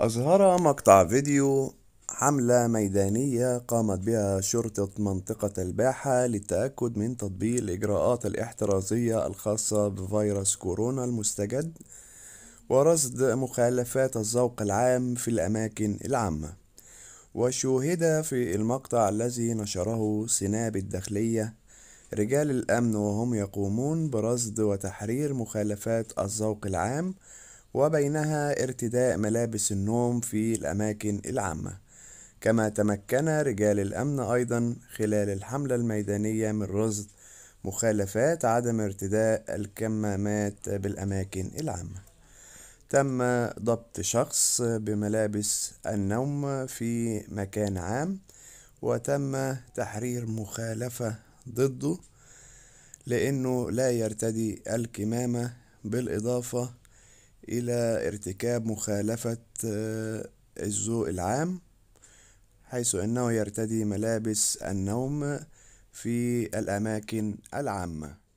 أظهر مقطع فيديو حملة ميدانية قامت بها شرطة منطقة الباحة للتأكد من تطبيق الإجراءات الاحترازية الخاصة بفيروس كورونا المستجد ورصد مخالفات الذوق العام في الأماكن العامة وشوهد في المقطع الذي نشره سناب الداخلية رجال الأمن وهم يقومون برصد وتحرير مخالفات الذوق العام وبينها ارتداء ملابس النوم في الأماكن العامة كما تمكن رجال الأمن أيضا خلال الحملة الميدانية من رصد مخالفات عدم ارتداء الكمامات بالأماكن العامة تم ضبط شخص بملابس النوم في مكان عام وتم تحرير مخالفة ضده لأنه لا يرتدي الكمامة بالإضافة إلى ارتكاب مخالفة آه، الذوق العام حيث أنه يرتدي ملابس النوم في الأماكن العامة